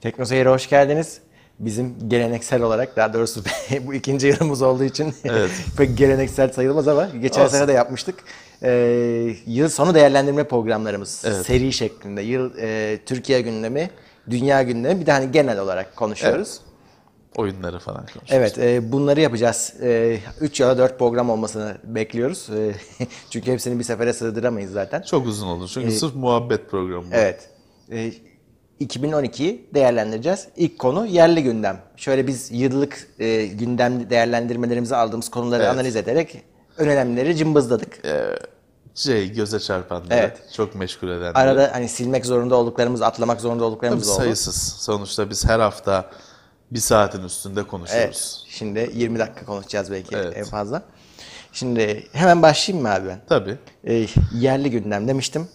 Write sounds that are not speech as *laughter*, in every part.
Tekno Seyir'e hoş geldiniz. Bizim geleneksel olarak daha doğrusu *laughs* bu ikinci yılımız olduğu için evet. *laughs* pek geleneksel sayılmaz ama geçen Olsun. sene de yapmıştık. Ee, yıl sonu değerlendirme programlarımız evet. seri şeklinde. Yıl e, Türkiye gündemi, dünya gündemi bir de hani genel olarak konuşuyoruz. Evet oyunları falan konuşuyoruz. Evet, e, bunları yapacağız. 3 e, ya da 4 program olmasını bekliyoruz. E, *laughs* çünkü hepsini bir sefere sığdıramayız zaten. Çok uzun olur çünkü e, sırf muhabbet programı. Evet. E, 2012'yi değerlendireceğiz. İlk konu yerli gündem. Şöyle biz yıllık e, gündem değerlendirmelerimizi aldığımız konuları Evet. analiz ederek en önemlileri cımbızladık. E, şey göze çarpanları, Evet. çok meşgul edenleri. Arada hani silmek zorunda olduklarımız, atlamak zorunda olduklarımız da oldu. sayısız. Sonuçta biz her hafta bir saatin üstünde Evet. konuşuyoruz. Şimdi 20 dakika konuşacağız belki Evet. en fazla. Şimdi hemen başlayayım mı abi ben? Tabii. E, yerli gündem demiştim.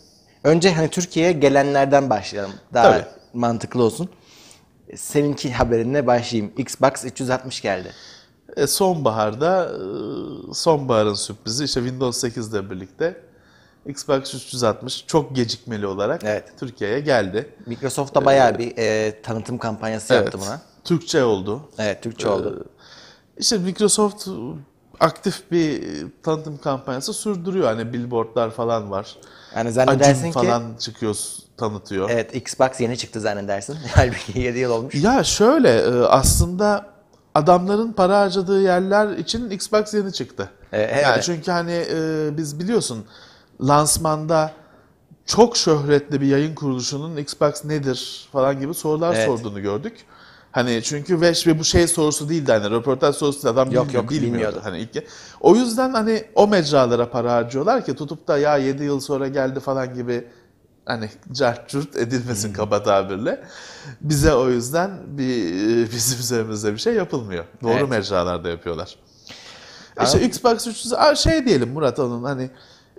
Önce hani Türkiye'ye gelenlerden başlayalım. Daha Tabii mantıklı olsun. E, seninki haberinle başlayayım. Xbox 360 geldi. E, sonbaharda e, sonbaharın sürprizi işte Windows 8 ile birlikte Xbox 360 çok gecikmeli olarak evet. Türkiye'ye geldi. Microsoft da bayağı bir e, tanıtım kampanyası evet, yaptı buna. Türkçe oldu. Evet, Türkçe ee, oldu. E, işte Microsoft aktif bir e, tanıtım kampanyası sürdürüyor. Hani billboardlar falan var. Yani zannedersin Acun ki... falan çıkıyor tanıtıyor. Evet Xbox yeni çıktı zannedersin. *laughs* Halbuki 7 yıl olmuş. Ya şöyle e, aslında adamların para harcadığı yerler için Xbox yeni çıktı. E, evet. Yani çünkü hani biz biliyorsun lansmanda çok şöhretli bir yayın kuruluşunun Xbox nedir falan gibi sorular evet. sorduğunu gördük. Hani çünkü ve, ve bu şey sorusu değildi hani röportaj sorusu adam yok, bilmiyor, yok, bilmiyordu. bilmiyordu. Hani ilk. O yüzden hani o mecralara para harcıyorlar ki tutup da ya 7 yıl sonra geldi falan gibi hani cart edilmesin hmm. kaba tabirle. Bize o yüzden bir, e, bizim üzerimizde bir şey yapılmıyor. Doğru evet. mecralarda yapıyorlar. Abi. İşte Xbox 360 şey diyelim Murat onun hani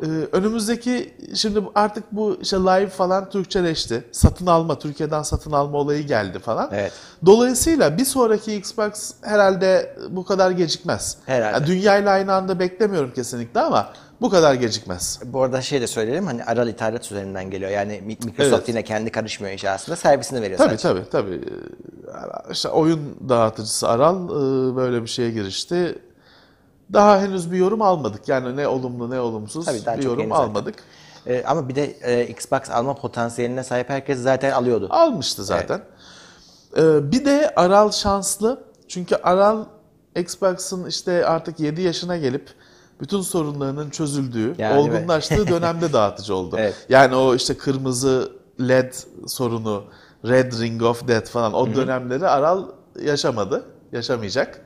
ee, önümüzdeki şimdi artık bu işte live falan Türkçeleşti. Satın alma, Türkiye'den satın alma olayı geldi falan. Evet. Dolayısıyla bir sonraki Xbox herhalde bu kadar gecikmez. Herhalde. Yani dünyayla aynı anda beklemiyorum kesinlikle ama bu kadar gecikmez. Bu arada şey de söyleyelim hani aral ithalat üzerinden geliyor. Yani Microsoft evet. yine kendi karışmıyor inşasında servisini veriyor tabii, sadece. Tabii tabii tabii. Ee, işte oyun dağıtıcısı Aral e, böyle bir şeye girişti daha henüz bir yorum almadık. Yani ne olumlu ne olumsuz Tabii daha bir yorum almadık. E, ama bir de e, Xbox alma potansiyeline sahip herkes zaten alıyordu. Almıştı zaten. Ee, bir de Aral şanslı. Çünkü Aral Xbox'ın işte artık 7 yaşına gelip bütün sorunlarının çözüldüğü, Yani olgunlaştığı *laughs* dönemde dağıtıcı oldu. Evet. Yani o işte kırmızı LED sorunu, Red Ring of Death falan o dönemleri Aral yaşamadı, yaşamayacak.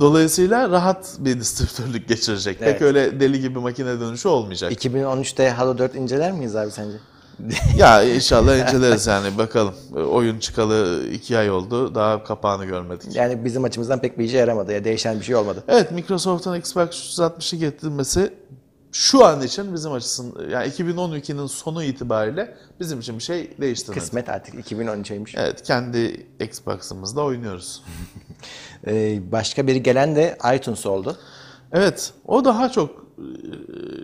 Dolayısıyla rahat bir distribütörlük geçirecek. Evet. Pek öyle deli gibi makine dönüşü olmayacak. 2013'te Halo 4 inceler miyiz abi sence? ya inşallah inceleriz yani bakalım. Oyun çıkalı iki ay oldu. Daha kapağını görmedik. Yani bizim açımızdan pek bir işe yaramadı. Ya değişen bir şey olmadı. Evet Microsoft'un Xbox 360'ı getirilmesi şu an için bizim açısından yani 2012'nin sonu itibariyle bizim için bir şey değişti. Kısmet artık 2013'eymiş. Evet kendi Xbox'ımızla oynuyoruz. *laughs* Ee, başka biri gelen de iTunes oldu. Evet o daha çok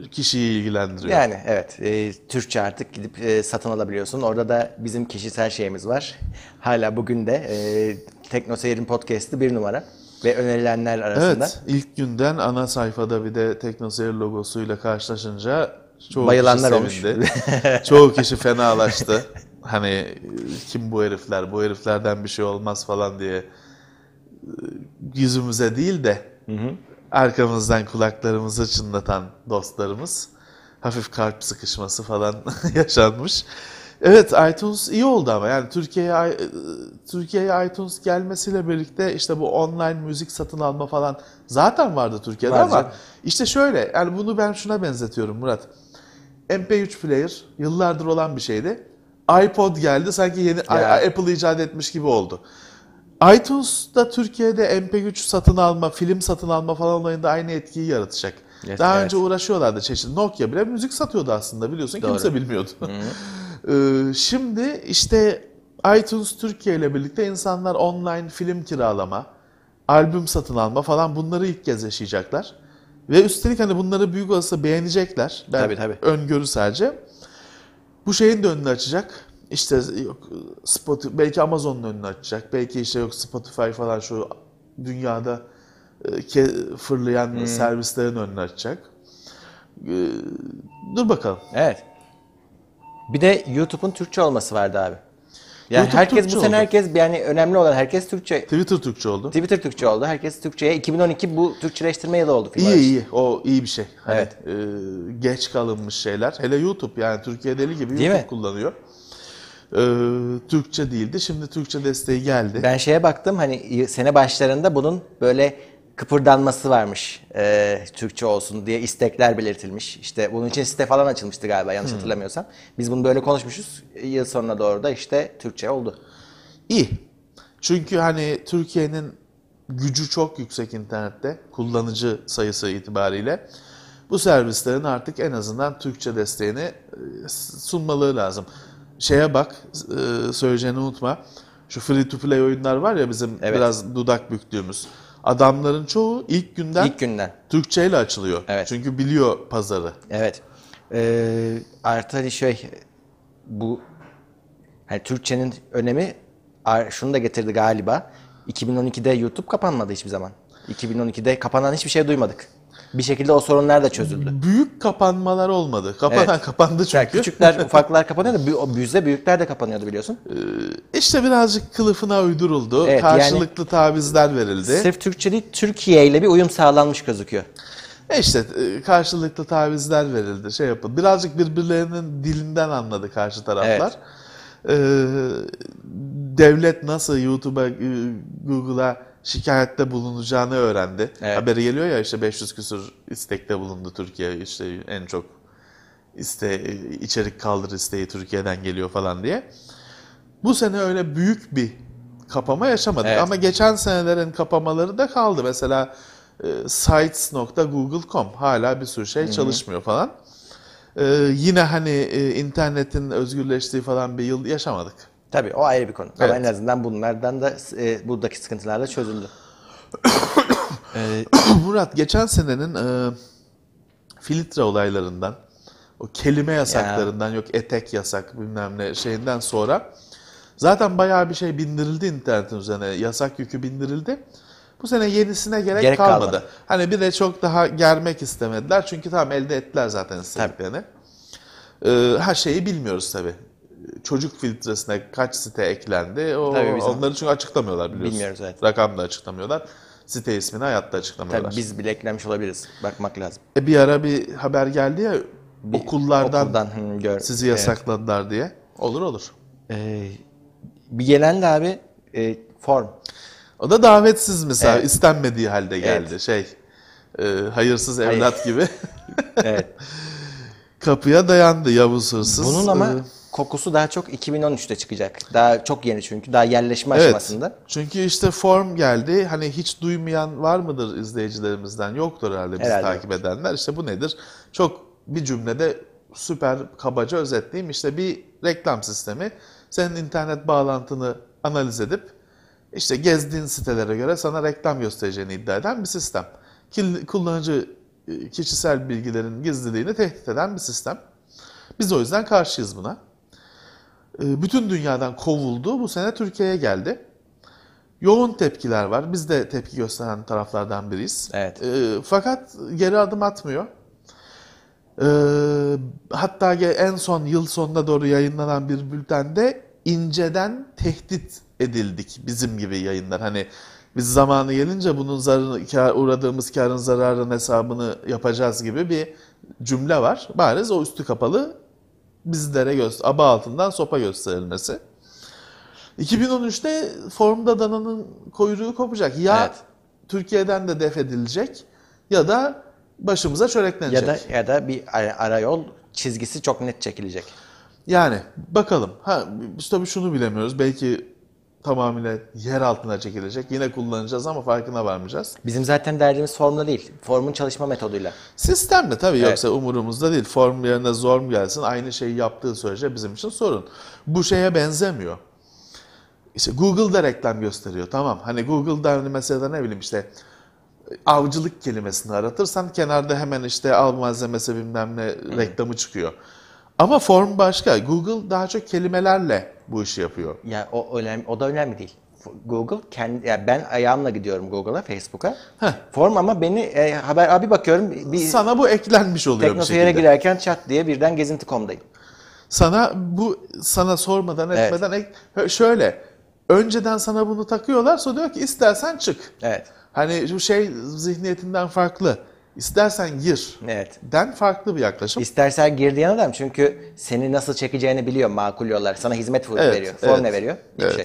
e, kişiyi ilgilendiriyor. Yani evet e, Türkçe artık gidip e, satın alabiliyorsun. Orada da bizim kişisel şeyimiz var. Hala bugün de e, Tekno Seyir'in podcast'ı bir numara ve önerilenler arasında. Evet, ilk günden ana sayfada bir de TeknoSeyir logosuyla karşılaşınca çoğu Bayılanlar kişi sevindi. Olmuş. *laughs* çoğu kişi fenalaştı. hani kim bu herifler, bu heriflerden bir şey olmaz falan diye e, yüzümüze değil de hı hı. arkamızdan kulaklarımızı çınlatan dostlarımız hafif kalp sıkışması falan *laughs* yaşanmış. Evet iTunes iyi oldu ama yani Türkiye'ye e, Türkiye'ye iTunes gelmesiyle birlikte işte bu online müzik satın alma falan zaten vardı Türkiye'de Bence. ama işte şöyle yani bunu ben şuna benzetiyorum Murat. MP3 player yıllardır olan bir şeydi. iPod geldi sanki yeni yani. Apple icat etmiş gibi oldu. iTunes'da Türkiye'de MP3 satın alma, film satın alma falan olayında aynı etkiyi yaratacak. Yes, Daha evet. önce uğraşıyorlardı çeşitli. Nokia bile müzik satıyordu aslında biliyorsun Doğru. kimse bilmiyordu. hı *laughs* Ee, şimdi işte iTunes Türkiye ile birlikte insanlar online film kiralama, albüm satın alma falan bunları ilk kez yaşayacaklar. Ve üstelik hani bunları büyük olası beğenecekler. Ben tabii, tabii. öngörü sadece. Bu şeyin de önünü açacak. İşte yok Spotify, belki Amazon'un önünü açacak. Belki işte yok Spotify falan şu dünyada e, fırlayan hmm. servislerin önünü açacak. E, dur bakalım. Evet. Bir de YouTube'un Türkçe olması vardı abi. Yani YouTube herkes Türkçe bu sene oldu. herkes yani önemli olan herkes Türkçe. Twitter Türkçe oldu. Twitter Türkçe oldu. Herkes Türkçe'ye 2012 bu Türkçeleştirme yılı oldu. İyi iyi. O iyi bir şey. Hani, evet. E, geç kalınmış şeyler. Hele YouTube yani Türkiye deli gibi Değil YouTube mi? kullanıyor. E, Türkçe değildi. Şimdi Türkçe desteği geldi. Ben şeye baktım hani sene başlarında bunun böyle kıpırdanması varmış e, Türkçe olsun diye istekler belirtilmiş. İşte bunun için site falan açılmıştı galiba yanlış hmm. hatırlamıyorsam. Biz bunu böyle konuşmuşuz. Yıl sonuna doğru da işte Türkçe oldu. İyi. Çünkü hani Türkiye'nin gücü çok yüksek internette kullanıcı sayısı itibariyle. Bu servislerin artık en azından Türkçe desteğini e, sunmaları lazım. Şeye bak, e, söyleyeceğini unutma. Şu free to play oyunlar var ya bizim evet. biraz dudak büktüğümüz adamların çoğu ilk günden, ilk günden. Türkçe ile açılıyor. Evet. Çünkü biliyor pazarı. Evet. Ee, artı hani şey bu hani Türkçenin önemi şunu da getirdi galiba. 2012'de YouTube kapanmadı hiçbir zaman. 2012'de kapanan hiçbir şey duymadık bir şekilde o sorunlar da çözüldü. Büyük kapanmalar olmadı. Kapanan evet. kapandı çünkü. Yani küçükler, ufaklar kapanıyordu. Büyüzde büyükler de kapanıyordu biliyorsun. Ee, işte birazcık kılıfına uyduruldu. Evet, Karşılıklı yani, tabizler verildi. Sırf Türkçe değil, Türkiye ile bir uyum sağlanmış gözüküyor. E işte e, karşılıklı tavizler verildi, şey yapıldı. Birazcık birbirlerinin dilinden anladı karşı taraflar. Evet. Ee, devlet nasıl YouTube'a, e, Google'a şikayette bulunacağını öğrendi. Evet. Haberi geliyor ya işte 500 küsur istekte bulundu Türkiye işte en çok iste içerik kaldır isteği Türkiye'den geliyor falan diye. Bu sene öyle büyük bir kapama yaşamadık evet. ama geçen senelerin kapamaları da kaldı. Mesela e, sites.google.com hala bir sürü şey Hı-hı. çalışmıyor falan. E, yine hani e, internetin özgürleştiği falan bir yıl yaşamadık. Tabii o ayrı bir konu. Evet. Ama en azından bunlardan da e, buradaki sıkıntılar da çözüldü. ee, *coughs* Murat geçen senenin e, filtre olaylarından, o kelime yasaklarından, ya. yok etek yasak bilmem ne şeyinden sonra zaten bayağı bir şey bindirildi internetin üzerine. Yasak yükü bindirildi. Bu sene yenisine gerek, gerek kalmadı. kalmadı. Hani bir de çok daha germek istemediler. Çünkü tam elde ettiler zaten istediklerini. Ee, her şeyi bilmiyoruz tabii çocuk filtresine kaç site eklendi? O, Tabii biz onları çünkü açıklamıyorlar biliyorsun. Bilmiyoruz evet. Rakam da açıklamıyorlar. Site ismini hayatta açıklamıyorlar. Tabii biz bile eklemiş olabiliriz. Bakmak lazım. E bir ara bir haber geldi ya bir, okullardan, okuldan hı, gör, sizi yasakladılar evet. diye. Olur olur. Ee, bir gelen de abi e, form. O da davetsiz mesela evet. istenmediği halde geldi. Evet. Şey e, hayırsız evlat Hayır. gibi. *laughs* evet. Kapıya dayandı Yavuz Hırsız. Bunun ama ee, kokusu daha çok 2013'te çıkacak. Daha çok yeni çünkü. Daha yerleşme evet. aşamasında. Çünkü işte form geldi. Hani hiç duymayan var mıdır izleyicilerimizden? Yoktur herhalde bizi herhalde. takip edenler. İşte bu nedir? Çok bir cümlede süper kabaca özetleyeyim. İşte bir reklam sistemi senin internet bağlantını analiz edip işte gezdiğin sitelere göre sana reklam göstereceğini iddia eden bir sistem. Kullanıcı e, kişisel bilgilerin gizliliğini tehdit eden bir sistem. Biz o yüzden karşıyız buna. Ee, bütün dünyadan kovuldu. Bu sene Türkiye'ye geldi. Yoğun tepkiler var. Biz de tepki gösteren taraflardan biriyiz. Evet. E, fakat geri adım atmıyor. E, hatta en son yıl sonuna doğru yayınlanan bir bültende inceden tehdit edildik bizim gibi yayınlar. Hani biz zamanı gelince bunun zarını, kar, uğradığımız karın zararının hesabını yapacağız gibi bir cümle var. Bariz o üstü kapalı bizlere göster, aba altından sopa gösterilmesi. 2013'te formda dananın kuyruğu kopacak. Ya evet. Türkiye'den de def edilecek ya da başımıza çöreklenecek. Ya da ya da bir arayol çizgisi çok net çekilecek. Yani bakalım. Ha biz tabii şunu bilemiyoruz. Belki tamamıyla yer altına çekilecek. Yine kullanacağız ama farkına varmayacağız. Bizim zaten derdimiz formla değil. Formun çalışma metoduyla. Sistemle tabii evet. yoksa umurumuzda değil. Form yerine zor mu gelsin aynı şeyi yaptığı sürece bizim için sorun. Bu şeye benzemiyor. İşte Google'da reklam gösteriyor tamam. Hani Google'da hani mesela ne bileyim işte avcılık kelimesini aratırsan kenarda hemen işte al malzemesi bilmem ne reklamı çıkıyor. Ama form başka. Google daha çok kelimelerle bu işi yapıyor. Ya o önemli, o da önemli değil. Google kendi yani ben ayağımla gidiyorum Google'a, Facebook'a. Heh. Form ama beni e, haber abi bakıyorum bir sana bu eklenmiş oluyor bir şekilde. girerken chat diye birden gezinti.com'dayım. Sana bu sana sormadan evet. etmeden ek, şöyle önceden sana bunu takıyorlar sonra diyor ki istersen çık. Evet. Hani bu şey zihniyetinden farklı. İstersen gir. Evet. Den farklı bir yaklaşım. İstersen gir diyen adam çünkü seni nasıl çekeceğini biliyor makul olarak. Sana hizmet evet, veriyor. Evet, Form ne veriyor? Evet. Şey.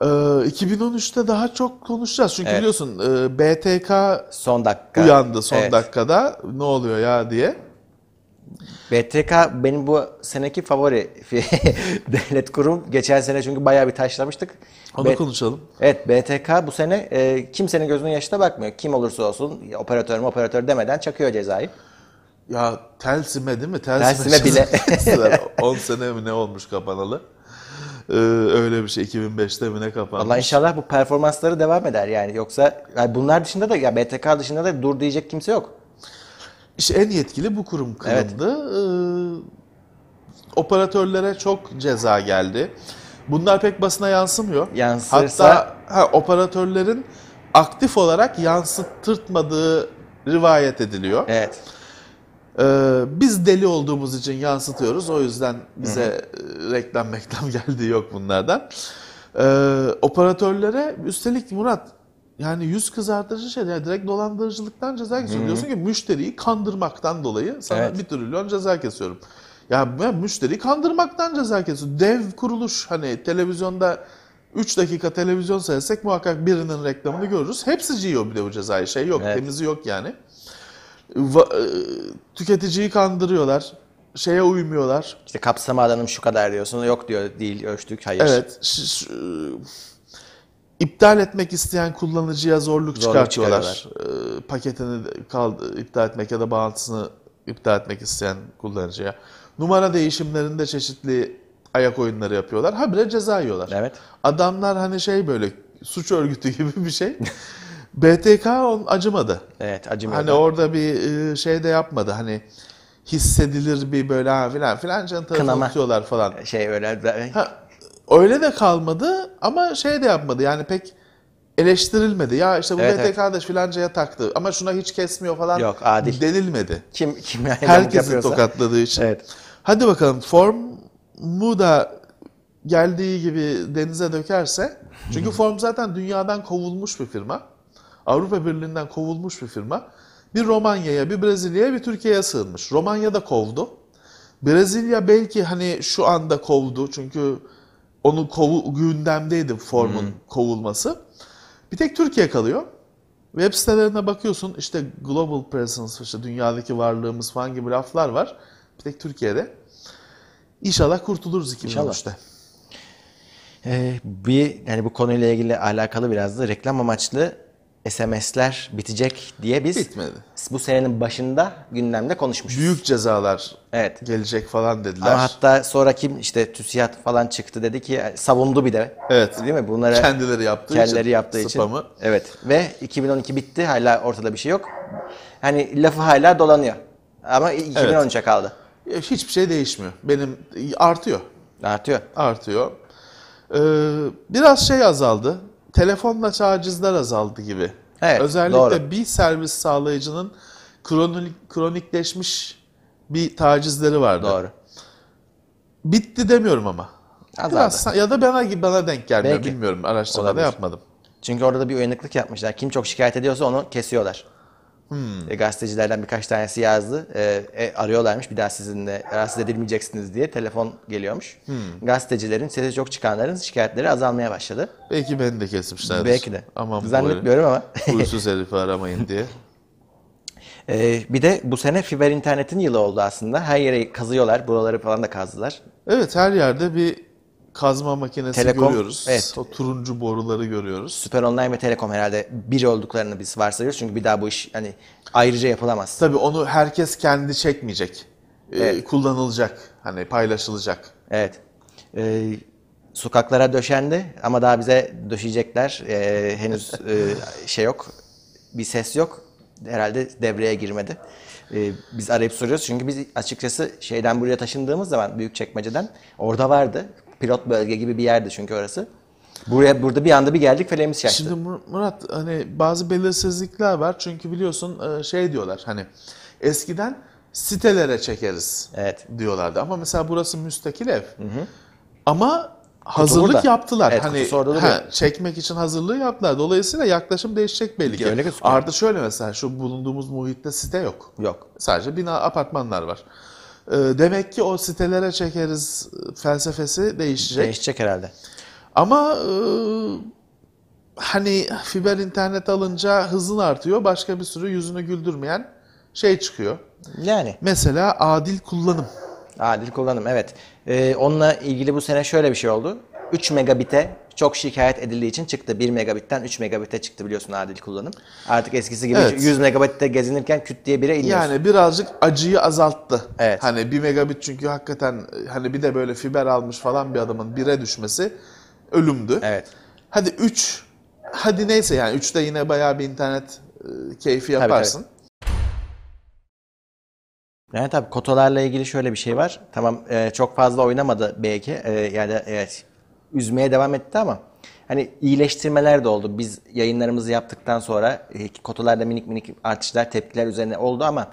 Ee, 2013'te daha çok konuşacağız. Çünkü evet. biliyorsun e, BTK son dakika uyandı son evet. dakikada ne oluyor ya diye. BTK benim bu seneki favori *laughs* devlet kurum. Geçen sene çünkü bayağı bir taşlamıştık. Onu B- konuşalım. Evet BTK bu sene e, kimsenin gözünün yaşına bakmıyor. Kim olursa olsun operatör mü operatör demeden çakıyor cezayı. Ya Telsim'e değil mi? Telsim'e, Telsim'e bile. 10 *laughs* sene mi ne olmuş kapanalı? Ee, öyle bir şey 2005'te mi ne kapanmış? Allah inşallah bu performansları devam eder yani. Yoksa yani bunlar dışında da ya BTK dışında da dur diyecek kimse yok. İşte en yetkili bu kurum kılındı. Evet. Ee, operatörlere çok ceza geldi. Bunlar pek basına yansımıyor. Yansırsa... Hatta ha, operatörlerin aktif olarak yansıttırtmadığı rivayet ediliyor. Evet. Ee, biz deli olduğumuz için yansıtıyoruz. O yüzden bize Hı-hı. E, reklam *laughs* reklam geldiği yok bunlardan. Ee, operatörlere üstelik Murat yani yüz kızartıcı şey yani direkt dolandırıcılıktan ceza kesiyorum. Diyorsun ki müşteriyi kandırmaktan dolayı sana evet. bir trilyon ceza kesiyorum. Ya ben müşteriyi kandırmaktan ceza kesiyorum. Dev kuruluş hani televizyonda 3 dakika televizyon seyretsek muhakkak birinin reklamını görürüz. Hepsi yiyor bir de bu cezayı. Şey yok, evet. temizi yok yani. Va- e, tüketiciyi kandırıyorlar. Şeye uymuyorlar. İşte kapsama alanım şu kadar diyorsun. Yok diyor değil ölçtük. Hayır. Evet. Ş- ş- İptal etmek isteyen kullanıcıya zorluk, zorluk çıkartıyorlar. E, paketini kaldı, iptal etmek ya da bağlantısını iptal etmek isteyen kullanıcıya. Numara değişimlerinde çeşitli ayak oyunları yapıyorlar. Habire ceza yiyorlar. Evet. Adamlar hani şey böyle suç örgütü *laughs* gibi bir şey. BTK on acımadı. Evet acımadı. Hani orada bir e, şey de yapmadı. Hani hissedilir bir böyle ha filan filan canı tutuyorlar falan. Şey öyle. Ha, Öyle de kalmadı ama şey de yapmadı yani pek eleştirilmedi. Ya işte bu evet, BTK evet. filancaya taktı ama şuna hiç kesmiyor falan Yok, adil. denilmedi. Kim kim yani Herkesi yapıyorsa. tokatladığı için. Evet. Hadi bakalım form formu da geldiği gibi denize dökerse. Çünkü *laughs* form zaten dünyadan kovulmuş bir firma. Avrupa Birliği'nden kovulmuş bir firma. Bir Romanya'ya, bir Brezilya'ya, bir Türkiye'ye sığınmış. Romanya da kovdu. Brezilya belki hani şu anda kovdu çünkü onun kovu gündemdeydi formun hmm. kovulması. Bir tek Türkiye kalıyor. Web sitelerine bakıyorsun işte global presence, işte dünyadaki varlığımız falan gibi laflar var. Bir tek Türkiye'de. İnşallah kurtuluruz 2013'te. İnşallah. Ee, bir yani bu konuyla ilgili alakalı biraz da reklam amaçlı SMS'ler bitecek diye biz Bitmedi. bu senenin başında gündemde konuşmuşuz. Büyük cezalar evet. gelecek falan dediler. Ama hatta sonra kim işte TÜSİAD falan çıktı dedi ki e, savundu bir de. Evet. Değil mi? Bunlara kendileri yaptığı kendileri için. yaptığı spamı. için. Evet. Ve 2012 bitti. Hala ortada bir şey yok. Hani lafı hala dolanıyor. Ama 2013'e evet. kaldı. Hiçbir şey değişmiyor. Benim artıyor. Artıyor. Artıyor. Ee, biraz şey azaldı telefonla tacizler azaldı gibi. Evet, Özellikle doğru. bir servis sağlayıcının kronik, kronikleşmiş bir tacizleri vardı. Doğru. Bitti demiyorum ama. Azaldı. Biraz, ya da bana bana denk gelmiyor Belki. bilmiyorum araştırmada yapmadım. Çünkü orada da bir uyanıklık yapmışlar. Kim çok şikayet ediyorsa onu kesiyorlar. Hmm. E, gazetecilerden birkaç tanesi yazdı. E, e, arıyorlarmış bir daha sizinle rahatsız edilmeyeceksiniz diye telefon geliyormuş. Hmm. Gazetecilerin, sesi çok çıkanların şikayetleri azalmaya başladı. Belki beni de kesmişlerdir. Belki de. Aman Zannetmiyorum ama. *laughs* Huysuz herifi aramayın diye. Ee, bir de bu sene fiber internetin yılı oldu aslında. Her yere kazıyorlar, buraları falan da kazdılar. Evet her yerde bir kazma makinesi Telekom, görüyoruz. Evet. O turuncu boruları görüyoruz. Süper Online ve Telekom herhalde bir olduklarını biz varsayıyoruz. Çünkü bir daha bu iş hani ayrıca yapılamaz. Tabii onu herkes kendi çekmeyecek. Ee, evet. Ee, kullanılacak. Hani paylaşılacak. Evet. Ee, sokaklara döşendi ama daha bize döşeyecekler. Ee, henüz *laughs* e, şey yok. Bir ses yok. Herhalde devreye girmedi. Ee, biz arayıp soruyoruz çünkü biz açıkçası şeyden buraya taşındığımız zaman büyük çekmeceden orada vardı pilot bölge gibi bir yerdi çünkü orası. Buraya burada bir anda bir geldik felemiz şaştı. Şimdi Murat hani bazı belirsizlikler var çünkü biliyorsun e, şey diyorlar hani eskiden sitelere çekeriz evet. diyorlardı ama mesela burası müstakil ev. Hı hı. Ama hazırlık Kutu yaptılar. Evet, hani orada he, çekmek için hazırlığı yaptılar. Dolayısıyla yaklaşım değişecek belli ki. Artı şöyle mesela şu bulunduğumuz muhitte site yok. Yok. Sadece bina apartmanlar var. Ee, demek ki o sitelere çekeriz felsefesi değişecek. Değişecek herhalde. Ama e, hani fiber internet alınca hızın artıyor. Başka bir sürü yüzünü güldürmeyen şey çıkıyor. Yani. Mesela adil kullanım. Adil kullanım evet. Ee, onunla ilgili bu sene şöyle bir şey oldu. 3 megabite çok şikayet edildiği için çıktı. 1 megabitten 3 megabite çıktı biliyorsun adil kullanım. Artık eskisi gibi evet. 100 megabitte gezinirken küt diye 1'e iniyorsun. Yani birazcık acıyı azalttı. Evet. Hani 1 megabit çünkü hakikaten hani bir de böyle fiber almış falan bir adamın 1'e düşmesi ölümdü. Evet. Hadi 3 hadi neyse yani 3'te yine bayağı bir internet e, keyfi yaparsın. Tabii, tabii. Yani tabii kotalarla ilgili şöyle bir şey var. Tamam e, çok fazla oynamadı belki. E, yani evet üzmeye devam etti ama hani iyileştirmeler de oldu. Biz yayınlarımızı yaptıktan sonra e, kotalarda minik minik artışlar, tepkiler üzerine oldu ama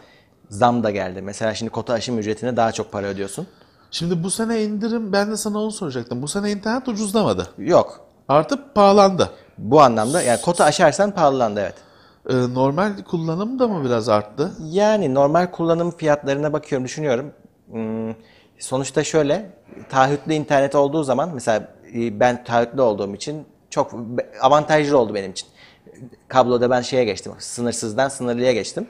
zam da geldi. Mesela şimdi kota aşım ücretine daha çok para ödüyorsun. Şimdi bu sene indirim ben de sana onu soracaktım. Bu sene internet ucuzlamadı. Yok. Artıp pahalandı. Bu anlamda yani kota aşarsan pahalandı evet. Ee, normal kullanım da mı biraz arttı? Yani normal kullanım fiyatlarına bakıyorum düşünüyorum. Hmm, sonuçta şöyle taahhütlü internet olduğu zaman mesela e, ben taahhütlü olduğum için çok avantajlı oldu benim için. Kabloda ben şeye geçtim, sınırsızdan sınırlıya geçtim.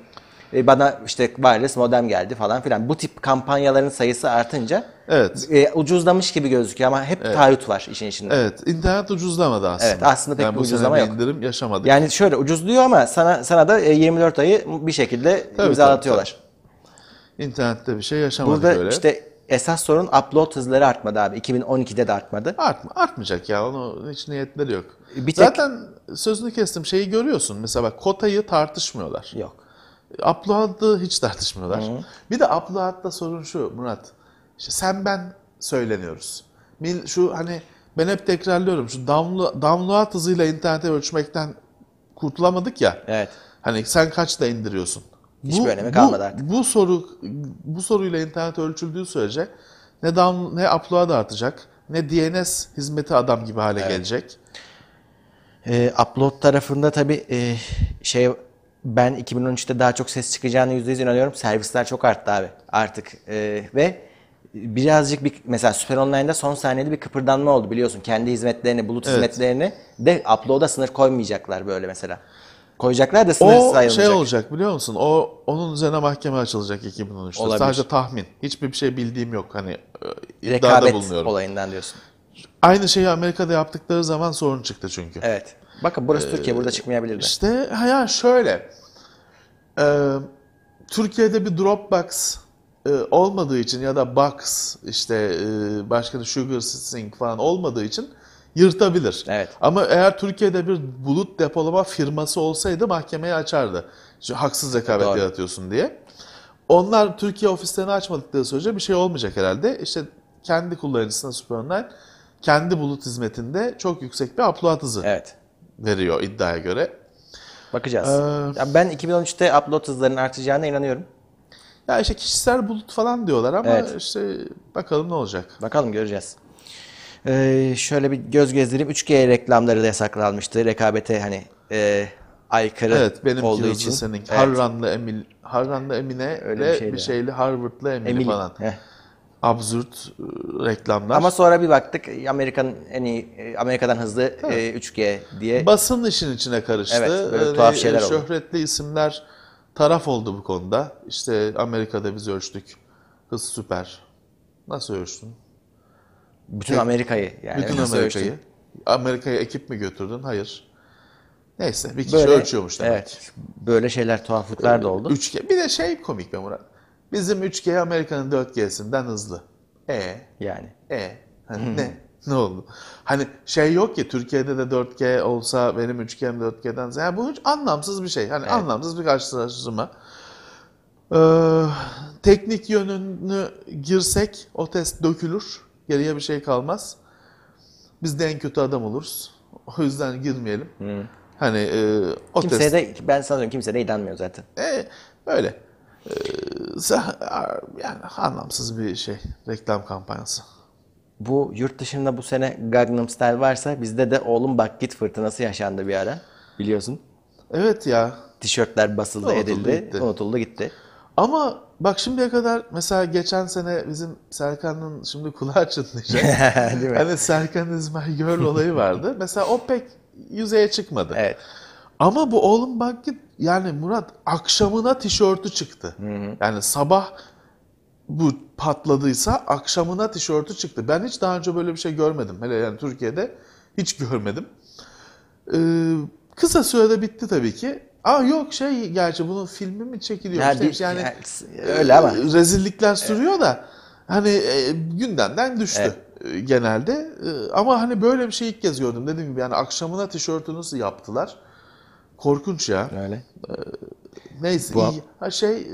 E, bana işte wireless modem geldi falan filan. Bu tip kampanyaların sayısı artınca evet. e, ucuzlamış gibi gözüküyor ama hep evet. taahhüt var işin içinde. Evet, İnternet ucuzlamadı aslında. Evet, aslında pek yani bir ucuzlama yok. indirim yaşamadık. Yani şöyle ucuzluyor ama sana sana da 24 e, ayı bir şekilde tabii, imzalatıyorlar. Tabii, tabii. İnternette bir şey yaşamadık Burada öyle. Burada işte Esas sorun upload hızları artmadı abi. 2012'de de artmadı. Artma, artmayacak ya. Onun hiç niyetleri yok. Bir tek... Zaten sözünü kestim. Şeyi görüyorsun. Mesela bak kotayı tartışmıyorlar. Yok. Upload'ı hiç tartışmıyorlar. hı Bir de upload'da sorun şu Murat. İşte sen ben söyleniyoruz. Şu hani ben hep tekrarlıyorum. Şu download, download hızıyla internete ölçmekten kurtulamadık ya. Evet. Hani sen kaç da indiriyorsun? Hiçbir bu, önemi kalmadı bu, artık. Bu soru bu soruyla internet ölçüldüğü sürece ne down ne upload artacak ne DNS hizmeti adam gibi hale evet. gelecek. E, upload tarafında tabii e, şey ben 2013'te daha çok ses çıkacağını yüzde yüz inanıyorum. Servisler çok arttı abi artık. E, ve birazcık bir mesela Süper Online'da son saniyede bir kıpırdanma oldu biliyorsun. Kendi hizmetlerini, bulut evet. hizmetlerini de upload'a sınır koymayacaklar böyle mesela. Koyacaklar da sınır o sayılacak. O şey olacak biliyor musun? O onun üzerine mahkeme açılacak 2013'te. Olabilir. Sadece tahmin. Hiçbir şey bildiğim yok. Hani e, iddiada Rekabet bulunuyorum. olayından diyorsun. Aynı şeyi Amerika'da yaptıkları zaman sorun çıktı çünkü. Evet. Bakın burası ee, Türkiye burada çıkmayabilir de. İşte ha ya şöyle. E, Türkiye'de bir Dropbox e, olmadığı için ya da Box işte e, başka da Sugar Sync falan olmadığı için yırtabilir. Evet. Ama eğer Türkiye'de bir bulut depolama firması olsaydı mahkemeyi açardı. haksız rekabet Doğru. yaratıyorsun diye. Onlar Türkiye ofislerini açmadıkları sürece bir şey olmayacak herhalde. İşte kendi kullanıcısına SuperOnline kendi bulut hizmetinde çok yüksek bir upload hızı evet. veriyor iddiaya göre. Bakacağız. Ee, ya ben 2013'te upload hızlarının artacağına inanıyorum. Ya işte kişisel bulut falan diyorlar ama evet. işte bakalım ne olacak. Bakalım göreceğiz. Ee, şöyle bir göz gezdireyim. 3G reklamları da yasaklanmıştı. Rekabete hani e, aykırı evet, benimki olduğu için. Senin. Evet. Harran'la Emil, Harran'la Emine Öyle bir, şeydi. bir şeyli Harvardlı Emily, Emily. falan. Heh. Absürt e, reklamlar. Ama sonra bir baktık Amerikan en iyi e, Amerika'dan hızlı e, evet. e, 3G diye. Basın işin içine karıştı. Evet, böyle hani tuhaf şeyler şöhretli oldu. Şöhretli isimler taraf oldu bu konuda. İşte Amerika'da biz ölçtük. Hız süper. Nasıl ölçtün? Bütün Tek, Amerika'yı yani. Bütün Amerika'yı. Amerika'ya ekip mi götürdün? Hayır. Neyse bir kişi böyle, ölçüyormuş demek. Evet. Böyle şeyler tuhaflıklar da oldu. 3G. Bir de şey komik be Murat. Bizim 3G Amerika'nın 4G'sinden hızlı. E. Yani. E. Hani hmm. ne? Ne oldu? Hani şey yok ki Türkiye'de de 4G olsa benim 3G'm 4G'den. Yani bu hiç anlamsız bir şey. Hani evet. anlamsız bir karşılaştırma. Ee, teknik yönünü girsek o test dökülür. Geriye bir şey kalmaz. Biz de en kötü adam oluruz. O yüzden girmeyelim. Hı. Hani e, o kimseye test... de ben sana diyorum kimseye de inanmıyor zaten. E, öyle. E, yani anlamsız bir şey reklam kampanyası. Bu yurt dışında bu sene Gangnam Style varsa bizde de oğlum bak git fırtınası yaşandı bir ara. Biliyorsun. Evet ya. Tişörtler basıldı, unutuldu edildi, gitti. unutuldu gitti. Ama Bak şimdiye kadar mesela geçen sene bizim Serkan'ın şimdi kulağı çınlayacak. Hani *laughs* Serkan İzmir Görl olayı vardı. *laughs* mesela o pek yüzeye çıkmadı. Evet. Ama bu oğlum bak git yani Murat akşamına tişörtü çıktı. Yani sabah bu patladıysa akşamına tişörtü çıktı. Ben hiç daha önce böyle bir şey görmedim. Hele yani Türkiye'de hiç görmedim. Ee, kısa sürede bitti tabii ki. Aa ah, yok şey gerçi bunun filmi mi çekiliyor? Ya, işte, yani, öyle ama. E, rezillikler sürüyor evet. da hani e, gündemden düştü. Evet e, genelde. E, ama hani böyle bir şey ilk kez gördüm. Dediğim gibi yani akşamına tişörtü nasıl yaptılar? Korkunç ya. Öyle. Neyse. Bu... İyi. Ha şey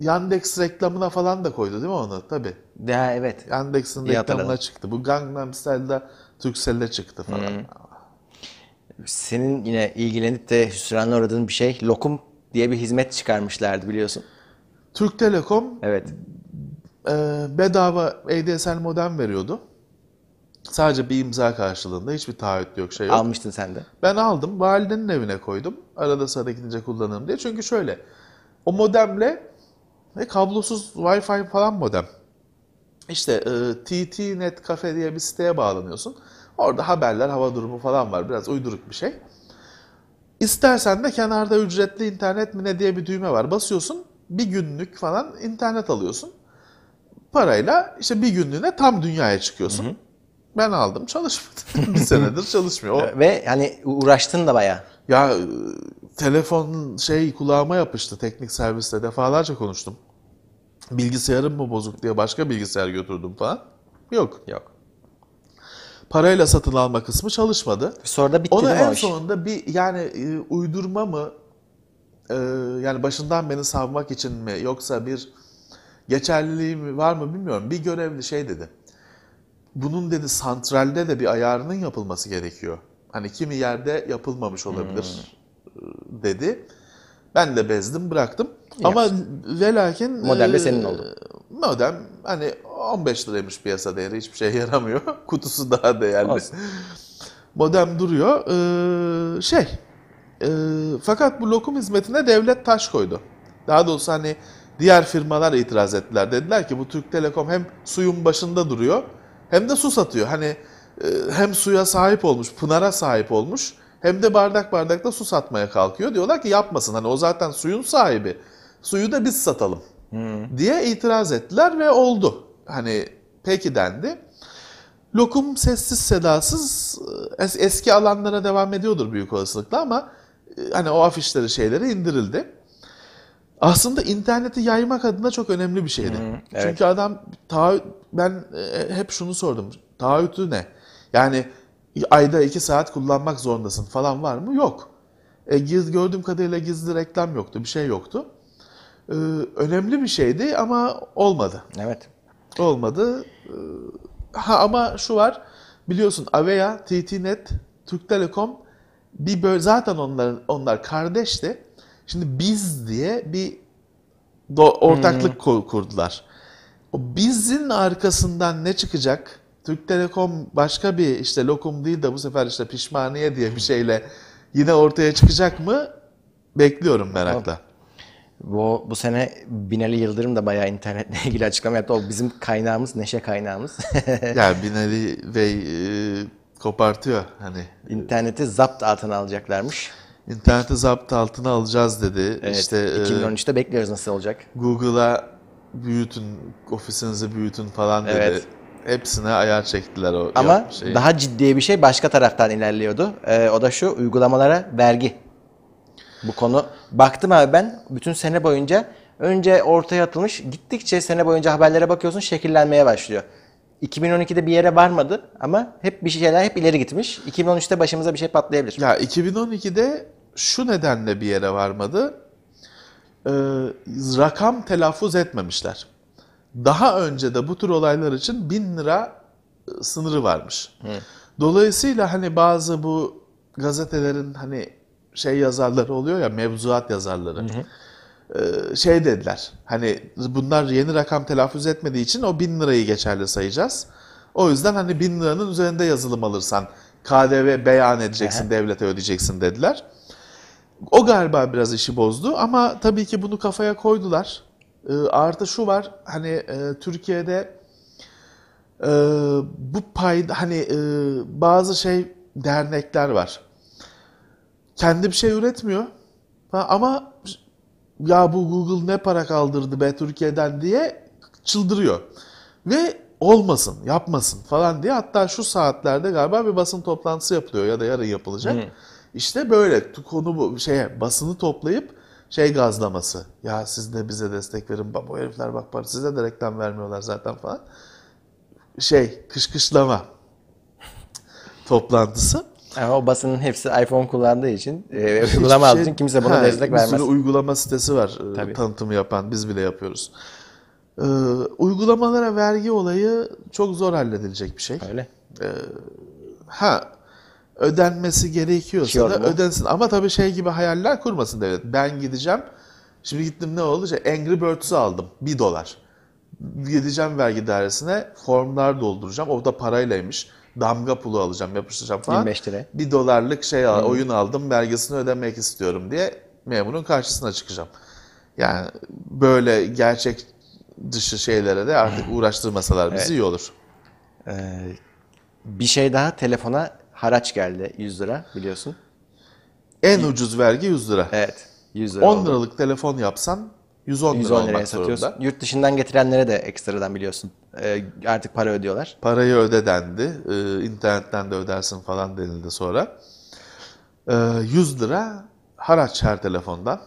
Yandex reklamına falan da koydu değil mi onu? Tabii. Ya evet. Yandex'in reklamına çıktı. Bu Gangnam Style'da Turkcell'de çıktı falan. Hı senin yine ilgilenip de hüsrana uğradığın bir şey Lokum diye bir hizmet çıkarmışlardı biliyorsun. Türk Telekom evet. E, bedava ADSL modem veriyordu. Sadece bir imza karşılığında hiçbir taahhüt yok şey yok. Almıştın sen de. Ben aldım. Validenin evine koydum. Arada sırada gidince kullanırım diye. Çünkü şöyle o modemle ve kablosuz Wi-Fi falan modem. İşte e, TT Net Cafe diye bir siteye bağlanıyorsun. Orada haberler, hava durumu falan var. Biraz uyduruk bir şey. İstersen de kenarda ücretli internet mi ne diye bir düğme var. Basıyorsun bir günlük falan internet alıyorsun. Parayla işte bir günlüğüne tam dünyaya çıkıyorsun. Hı hı. Ben aldım çalışmadı. *laughs* bir senedir çalışmıyor. O... *laughs* Ve yani uğraştın da baya. Ya e, telefon şey kulağıma yapıştı teknik serviste defalarca konuştum. Bilgisayarım mı bozuk diye başka bilgisayar götürdüm falan. Yok. Yok parayla satın alma kısmı çalışmadı. Sonra da bitti Ona en iş? sonunda bir yani e, uydurma mı e, yani başından beni savmak için mi yoksa bir geçerliliği mi var mı bilmiyorum. Bir görevli şey dedi. Bunun dedi santralde de bir ayarının yapılması gerekiyor. Hani kimi yerde yapılmamış olabilir hmm. E, dedi. Ben de bezdim bıraktım. Ama velakin Modem de e, senin oldu. Modem hani 15 liraymış piyasa değeri hiçbir şey *laughs* yaramıyor. Kutusu daha değerli. Modem duruyor. Ee, şey e, fakat bu lokum hizmetine devlet taş koydu. Daha doğrusu hani diğer firmalar itiraz ettiler. Dediler ki bu Türk Telekom hem suyun başında duruyor hem de su satıyor. Hani e, hem suya sahip olmuş, Pınar'a sahip olmuş hem de bardak bardakta su satmaya kalkıyor. Diyorlar ki yapmasın hani o zaten suyun sahibi. Suyu da biz satalım hmm. diye itiraz ettiler ve oldu. Hani peki dendi. Lokum sessiz sedasız e, es eski alanlara devam ediyordur büyük olasılıkla ama e, hani o afişleri şeyleri indirildi. Aslında interneti yaymak adına çok önemli bir şeydi. Hmm, evet. Çünkü adam ta ben e, hep şunu sordum. Taahhütü ne? Yani ayda iki saat kullanmak zorundasın falan var mı? Yok. E, giz, gördüğüm kadarıyla gizli reklam yoktu, bir şey yoktu. Ee, önemli bir şeydi ama olmadı. Evet. Olmadı. Ee, ha ama şu var. Biliyorsun Avea, TT.net, Türk Telekom bir böyle zaten onların onlar kardeşti. Şimdi biz diye bir do, ortaklık hmm. kurdular. O bizin arkasından ne çıkacak? Türk Telekom başka bir işte lokum değil de bu sefer işte pişmaniye diye bir şeyle yine ortaya çıkacak mı? Bekliyorum merakla. Tamam. Bu, bu sene Binali Yıldırım da bayağı internetle *laughs* ilgili açıklama yaptı. O bizim kaynağımız, neşe kaynağımız. *laughs* yani Binali Bey e, kopartıyor hani. İnterneti zapt altına alacaklarmış. İnterneti zapt altına alacağız dedi. Evet, işte, 2013'te e, bekliyoruz nasıl olacak. Google'a büyütün, ofisinizi büyütün falan dedi. Evet. Hepsine ayar çektiler o Ama şeyi. daha ciddi bir şey başka taraftan ilerliyordu. Ee, o da şu uygulamalara vergi. Bu konu Baktım abi ben bütün sene boyunca önce ortaya atılmış gittikçe sene boyunca haberlere bakıyorsun şekillenmeye başlıyor. 2012'de bir yere varmadı ama hep bir şeyler hep ileri gitmiş. 2013'te başımıza bir şey patlayabilir. Ya 2012'de şu nedenle bir yere varmadı. Ee, rakam telaffuz etmemişler. Daha önce de bu tür olaylar için 1000 lira e, sınırı varmış. Hı. Dolayısıyla hani bazı bu gazetelerin hani şey yazarları oluyor ya mevzuat yazarları. Hı hı ee, şey dediler. Hani bunlar yeni rakam telaffuz etmediği için o bin lirayı geçerli sayacağız. O yüzden hani bin liranın üzerinde yazılım alırsan KDV beyan edeceksin, Aha. devlete ödeyeceksin dediler. O galiba biraz işi bozdu ama tabii ki bunu kafaya koydular. Ee, artı şu var hani e, Türkiye'de e, bu pay hani e, bazı şey dernekler var. Kendi bir şey üretmiyor. Ha, ama ya bu Google ne para kaldırdı be Türkiye'den diye çıldırıyor. Ve olmasın, yapmasın falan diye hatta şu saatlerde galiba bir basın toplantısı yapılıyor ya da yarın yapılacak. Hmm. İşte böyle konu bu şeye basını toplayıp şey gazlaması. Ya siz de bize destek verin. Bu herifler bak para size de reklam vermiyorlar zaten falan. Şey kışkışlama *laughs* toplantısı. Ama o basının hepsi iPhone kullandığı için e, uygulama şey, için kimse buna destek vermez. Bir sürü uygulama sitesi var e, Tabii. tanıtımı yapan. Biz bile yapıyoruz. Ee, uygulamalara vergi olayı çok zor halledilecek bir şey. Öyle. Ee, ha ödenmesi gerekiyorsa Şiyor da mu? ödensin. Ama tabii şey gibi hayaller kurmasın devlet. Ben gideceğim. Şimdi gittim ne olacak? Şey, Angry Birds'ı aldım. 1 dolar. Gideceğim vergi dairesine formlar dolduracağım. O da paraylaymış damga pulu alacağım, yapıştıracağım falan. 25 lira. Bir dolarlık şey al, oyun aldım, vergisini ödemek istiyorum diye memurun karşısına çıkacağım. Yani böyle gerçek dışı şeylere de artık uğraştırmasalar bizi evet. iyi olur. Ee, bir şey daha telefona haraç geldi 100 lira biliyorsun. En ucuz vergi 100 lira. Evet. 100 lira 10 liralık oldu. telefon yapsan 110, 110 liraya satıyorsun. Zorunda. Yurt dışından getirenlere de ekstradan biliyorsun. E, artık para ödüyorlar. Parayı öde dendi. E, internetten de ödersin falan denildi sonra. E, ee, 100 lira haraç her telefondan.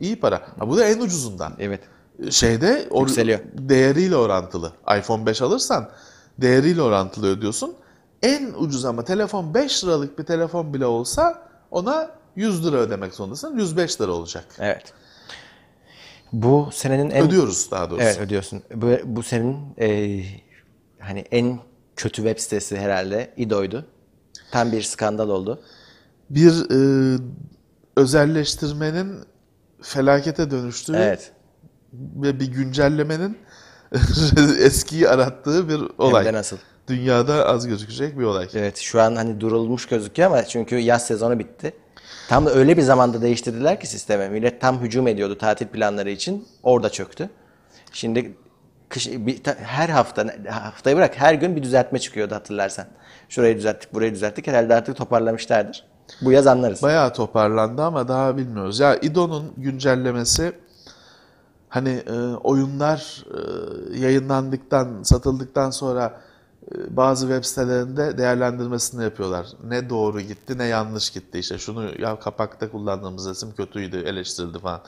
İyi para. Ha, bu da en ucuzundan. Evet. Şeyde or- Yükseliyor. değeriyle orantılı. iPhone 5 alırsan değeriyle orantılı ödüyorsun. En ucuz ama telefon 5 liralık bir telefon bile olsa ona 100 lira ödemek zorundasın. 105 lira olacak. Evet. Bu senenin en... Ödüyoruz daha doğrusu. Evet ödüyorsun. Bu, bu senenin e, hani en kötü web sitesi herhalde İDO'ydu. Tam bir skandal oldu. Bir e, özelleştirmenin felakete dönüştüğü evet. ve bir güncellemenin *laughs* eskiyi arattığı bir olay. Hem de nasıl? Dünyada az gözükecek bir olay. Evet şu an hani durulmuş gözüküyor ama çünkü yaz sezonu bitti. Tam da öyle bir zamanda değiştirdiler ki sisteme. Millet tam hücum ediyordu tatil planları için. Orada çöktü. Şimdi kış, bir, her hafta, haftayı bırak her gün bir düzeltme çıkıyordu hatırlarsan. Şurayı düzelttik, burayı düzelttik. Herhalde artık toparlamışlardır. Bu yaz anlarız. Bayağı toparlandı ama daha bilmiyoruz. Ya İdo'nun güncellemesi hani e, oyunlar e, yayınlandıktan, satıldıktan sonra ee, bazı web sitelerinde değerlendirmesini yapıyorlar. Ne doğru gitti ne yanlış gitti. işte. şunu ya kapakta kullandığımız resim kötüydü eleştirildi falan.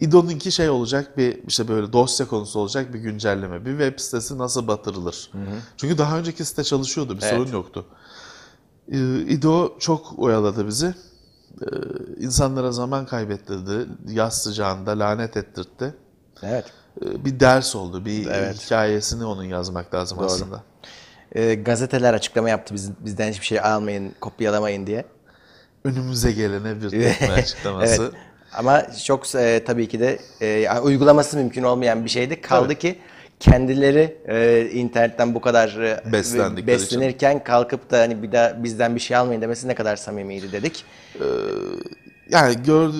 İdo'nunki şey olacak bir işte böyle dosya konusu olacak bir güncelleme. Bir web sitesi nasıl batırılır? Hı hı. Çünkü daha önceki site çalışıyordu bir evet. sorun yoktu. Ee, İdo çok oyaladı bizi. Ee, insanlara zaman kaybettirdi. Yaz sıcağında lanet ettirtti. Evet. Bir ders oldu. Bir evet. hikayesini onun yazmak lazım Doğru. aslında e, gazeteler açıklama yaptı biz, bizden hiçbir şey almayın, kopyalamayın diye. Önümüze gelene bir *laughs* açıklaması. evet. Ama çok e, tabii ki de e, uygulaması mümkün olmayan bir şeydi. Kaldı tabii. ki kendileri e, internetten bu kadar e, beslenirken için. kalkıp da hani bir daha bizden bir şey almayın demesi ne kadar samimiydi dedik. Ee, yani gör,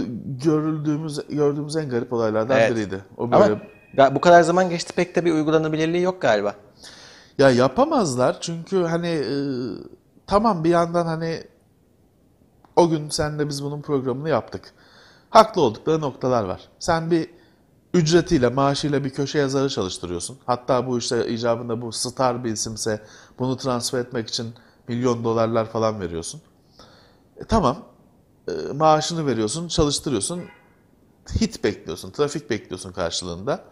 görüldüğümüz gördüğümüz en garip olaylardan evet. biriydi. O böyle... Ama bu kadar zaman geçti pek de bir uygulanabilirliği yok galiba. Ya yapamazlar çünkü hani e, tamam bir yandan hani o gün senle biz bunun programını yaptık. Haklı oldukları noktalar var. Sen bir ücretiyle, maaşıyla bir köşe yazarı çalıştırıyorsun. Hatta bu işte icabında bu star bir isimse bunu transfer etmek için milyon dolarlar falan veriyorsun. E, tamam. E, maaşını veriyorsun, çalıştırıyorsun. Hit bekliyorsun, trafik bekliyorsun karşılığında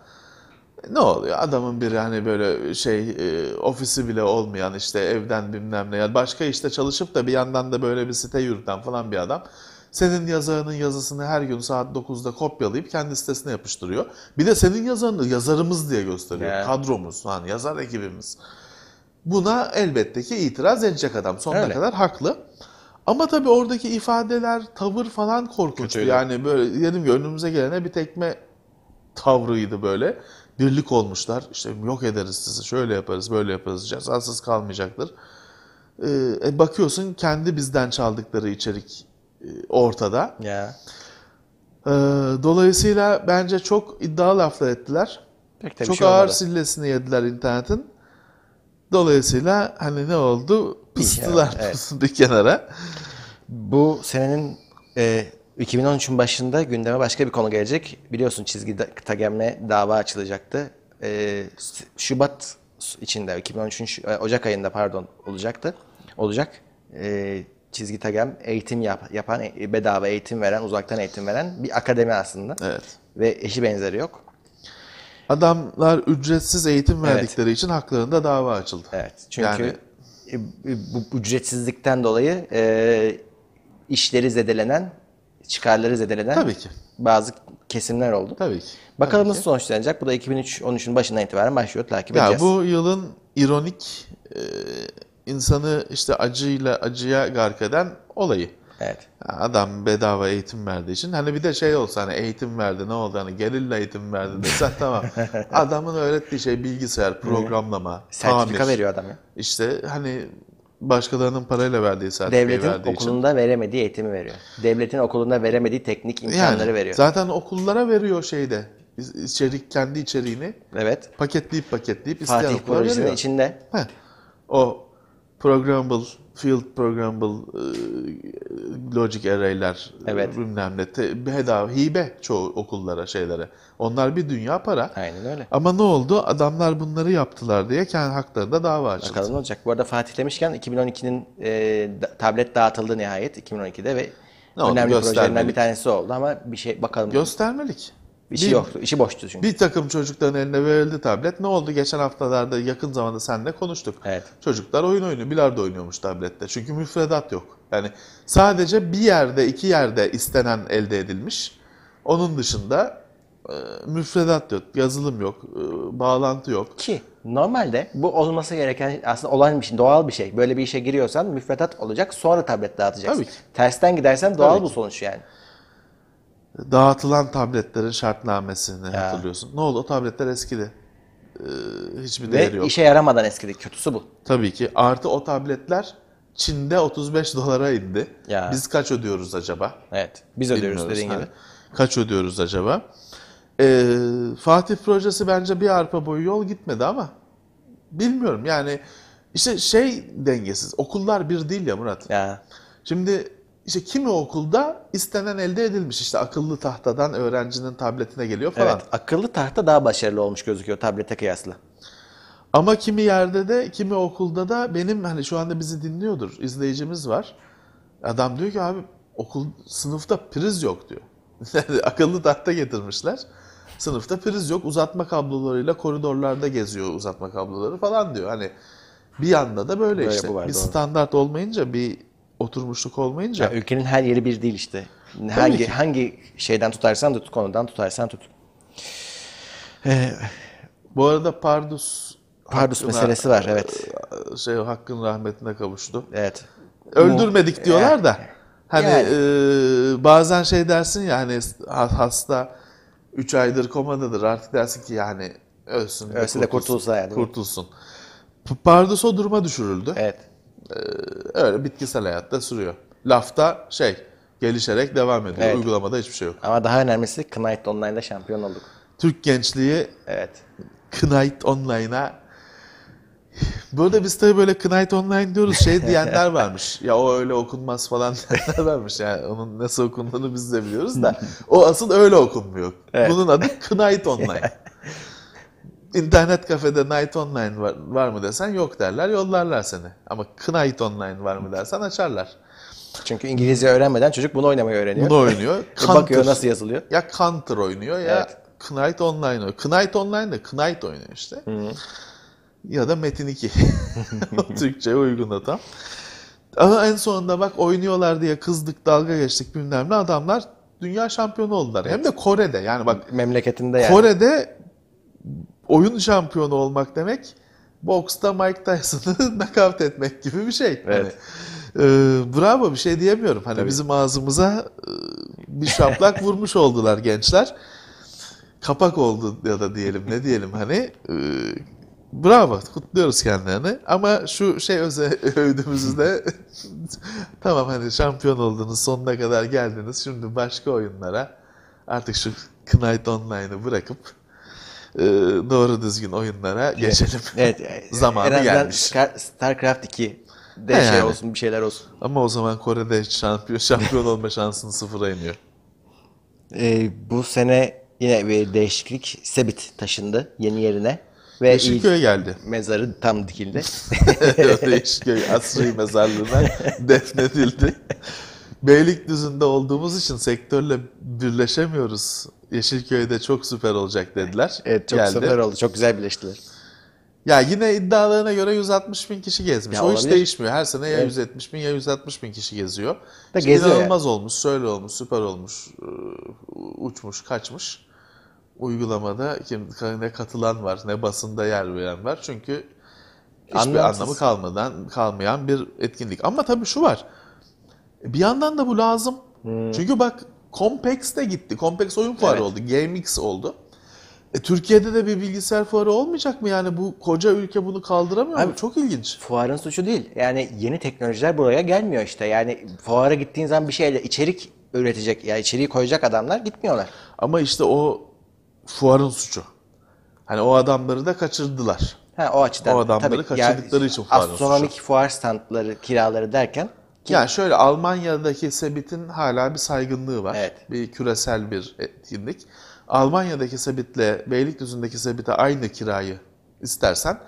ne oluyor? Adamın bir hani böyle şey e, ofisi bile olmayan işte evden bilmem ne ya başka işte çalışıp da bir yandan da böyle bir site yürüten falan bir adam senin yazarının yazısını her gün saat 9'da kopyalayıp kendi sitesine yapıştırıyor. Bir de senin yazarını yazarımız diye gösteriyor. Yani. Kadromuz, hani yazar ekibimiz. Buna elbette ki itiraz edecek adam. Sonuna Öyle. kadar haklı. Ama tabii oradaki ifadeler, tavır falan korkunçtu. Yani böyle dedim ki önümüze gelene bir tekme tavrıydı böyle birlik olmuşlar. İşte yok ederiz sizi, şöyle yaparız, böyle yaparız, cezasız kalmayacaktır. Ee, e, bakıyorsun kendi bizden çaldıkları içerik e, ortada. Yeah. E, ee, dolayısıyla bence çok iddialı laflar ettiler. Pek de çok şey ağır olmadı. sillesini yediler internetin. Dolayısıyla hani ne oldu? Pıstılar evet. *laughs* bir kenara. Bu senenin e, 2013'ün başında gündeme başka bir konu gelecek. Biliyorsun çizgi tagemle dava açılacaktı. Ee, Şubat içinde, 2013'ün e, Ocak ayında pardon olacaktı. Olacak. Ee, çizgi tagem eğitim yap, yapan, e, bedava eğitim veren, uzaktan eğitim veren bir akademi aslında. Evet. Ve eşi benzeri yok. Adamlar ücretsiz eğitim verdikleri evet. için haklarında dava açıldı. Evet. Çünkü yani... E, bu ücretsizlikten dolayı e, işleri zedelenen çıkarları zedeleden Tabii ki. bazı kesimler oldu. Tabii ki. Bakalım Tabii nasıl ki. sonuçlanacak? Bu da 2013'ün başından itibaren başlıyor takip ya edeceğiz. bu yılın ironik e, insanı işte acıyla acıya gark eden olayı. Evet. Adam bedava eğitim verdiği için hani bir de şey olsa hani eğitim verdi ne oldu hani gerilla eğitim verdi desen *laughs* tamam. Adamın öğrettiği şey bilgisayar, programlama, Sertifika tamir. veriyor adam ya. İşte hani başkalarının parayla verdiği sertifikayı Devletin verdiği okulunda için. veremediği eğitimi veriyor. Devletin okulunda veremediği teknik imkanları yani, veriyor. Zaten okullara veriyor şeyde. içerik kendi içeriğini. Evet. Paketleyip paketleyip Fatih isteyen okullara veriyor. içinde. Heh. O programmable, field programmable e, logic array'ler evet. E, bilmem ne bedava hibe çoğu okullara şeylere. Onlar bir dünya para. Aynen öyle. Ama ne oldu? Adamlar bunları yaptılar diye kendi haklarında dava açıldı. Bakalım ne olacak? Bu arada Fatih demişken 2012'nin e, tablet dağıtıldı nihayet 2012'de ve ne önemli oldu? projelerden bir tanesi oldu ama bir şey bakalım. Göstermelik. İşi bir, yoktu. İşi boştu çünkü. Bir takım çocukların eline verildi tablet. Ne oldu? Geçen haftalarda yakın zamanda seninle konuştuk. Evet. Çocuklar oyun oynuyor. Bilardo oynuyormuş tablette. Çünkü müfredat yok. Yani sadece bir yerde, iki yerde istenen elde edilmiş. Onun dışında e, müfredat yok, yazılım yok, e, bağlantı yok. Ki normalde bu olması gereken aslında olan bir şey, doğal bir şey. Böyle bir işe giriyorsan müfredat olacak, sonra tablet dağıtacaksın. Tabii ki. Tersten gidersen doğal Tabii bu sonuç yani dağıtılan tabletlerin şartnamesini ya. hatırlıyorsun. Ne oldu? O tabletler eskidi. Ee, hiçbir değeri yok. Ve işe yaramadan eskidi. Kötüsü bu. Tabii ki. Artı o tabletler Çin'de 35 dolara indi. Ya. Biz kaç ödüyoruz acaba? Evet. Biz ödüyoruz Bilmiyoruz, dediğin gibi. Kaç ödüyoruz acaba? Ee, Fatih projesi bence bir arpa boyu yol gitmedi ama bilmiyorum yani işte şey dengesiz. Okullar bir değil ya Murat. Ya. Şimdi işte kimi okulda istenen elde edilmiş. İşte akıllı tahtadan öğrencinin tabletine geliyor falan. Evet, akıllı tahta daha başarılı olmuş gözüküyor tablete kıyasla. Ama kimi yerde de, kimi okulda da benim hani şu anda bizi dinliyordur, izleyicimiz var. Adam diyor ki abi okul sınıfta priz yok diyor. *laughs* akıllı tahta getirmişler. Sınıfta priz yok. Uzatma kablolarıyla koridorlarda geziyor uzatma kabloları falan diyor. Hani bir yanda da böyle, böyle işte. Bir standart olmayınca bir oturmuşluk olmayınca. Ya ülkenin her yeri bir değil işte. hangi ki. hangi şeyden tutarsan tut, konudan tutarsan tut. Ee, bu arada Pardus Pardus hakkına, meselesi var evet. Ee, şey hakkın rahmetine kavuştu. Evet. Öldürmedik diyorlar yani, da. Hani yani. e, bazen şey dersin ya hani hasta 3 aydır komadadır artık dersin ki yani ölsün. ölse de kurtulsun. De kurtulsun. Yani, kurtulsun. Pardus o duruma düşürüldü. Evet. Ee, öyle bitkisel hayatta sürüyor. Lafta şey gelişerek devam ediyor. Evet. Uygulamada hiçbir şey yok. Ama daha önemlisi Knight Online'da şampiyon olduk. Türk gençliği evet. Knight Online'a Burada biz tabii böyle Knight Online diyoruz şey diyenler varmış. *laughs* Ya o öyle okunmaz falan *laughs* diyenler varmış. Yani onun nasıl okunduğunu biz de biliyoruz da. *laughs* O asıl öyle okunmuyor. Evet. Bunun adı Knight Online. İnternet kafede Night Online var, var mı desen yok derler yollarlar seni. Ama Knight Online var mı dersen açarlar. Çünkü İngilizce öğrenmeden çocuk bunu oynamayı öğreniyor. Bunu oynuyor. *laughs* E, Counter, bakıyor nasıl yazılıyor. Ya Counter oynuyor ya evet. Knight Online oynuyor. Knight Online de Knight oynuyor işte. Hı -hı. Ya da Metin 2. *laughs* Türkçe'ye uygun da tam. Ama en sonunda bak oynuyorlar diye kızdık, dalga geçtik bilmem ne adamlar dünya şampiyonu oldular. Evet. Hem de Kore'de yani bak. Memleketinde yani. Kore'de oyun şampiyonu olmak demek boksta Mike Tyson'ı *laughs* nakavt etmek gibi bir şey. Hani, evet. Hani, e, bravo bir şey diyemiyorum. Hani Tabii. bizim ağzımıza e, bir şaplak *laughs* vurmuş oldular gençler. Kapak oldu ya da diyelim ne diyelim hani e, bravo kutluyoruz kendilerini ama şu şey öze, *laughs* övdüğümüzde tamam hani şampiyon oldunuz sonuna kadar geldiniz şimdi başka oyunlara artık şu Knight Online'ı bırakıp ee, doğru düzgün oyunlara geçelim. *laughs* Evet. E, *laughs* Zamanı en gelmiş. StarCraft 2 de He şey yani. olsun bir şeyler olsun. Ama o zaman Kore'de şampiyon, şampiyon *laughs* olma şansını sıfıra iniyor. Ee, bu sene yine bir değişiklik. Sebit taşındı yeni yerine. Ve Yeşilköy'e geldi. Mezarı tam dikildi. Yeşilköy asrı mezarlığına defnedildi. Beylikdüzü'nde olduğumuz için sektörle birleşemiyoruz. Yeşilköy'de çok süper olacak dediler. Evet çok Geldi. süper oldu. Çok güzel birleştiler. Ya yine iddialarına göre 160 bin kişi gezmiş. Ya o olabilir. hiç değişmiyor. Her sene ya Evet. 170 bin ya 160 bin kişi geziyor. Da Şimdi geziyor inanılmaz olmuş, söyle olmuş, süper olmuş, ıı, uçmuş, kaçmış. Uygulamada kim, ne katılan var, ne basında yer veren var. Çünkü hiçbir Anlamsız. anlamı kalmadan kalmayan bir etkinlik. Ama tabii şu var. Bir yandan da bu lazım. Hmm. Çünkü bak Compex de gitti. Compex oyun fuarı evet. oldu. GameX oldu. E, Türkiye'de de bir bilgisayar fuarı olmayacak mı? Yani bu koca ülke bunu kaldıramıyor Abi, mu? Çok ilginç. Fuarın suçu değil. Yani yeni teknolojiler buraya gelmiyor işte. Yani fuara gittiğin zaman bir şeyle içerik üretecek, yani içeriği koyacak adamlar gitmiyorlar. Ama işte o fuarın suçu. Hani o adamları da kaçırdılar. Ha, o açıdan. O adamları tabii, kaçırdıkları yani, için fuarın astronomik suçu. fuar standları, kiraları derken ki. Yani şöyle Almanya'daki Sebit'in hala bir saygınlığı var. Evet. Bir küresel bir etkinlik. Almanya'daki Sebit'le Beylikdüzü'ndeki Sebit'e aynı kirayı istersen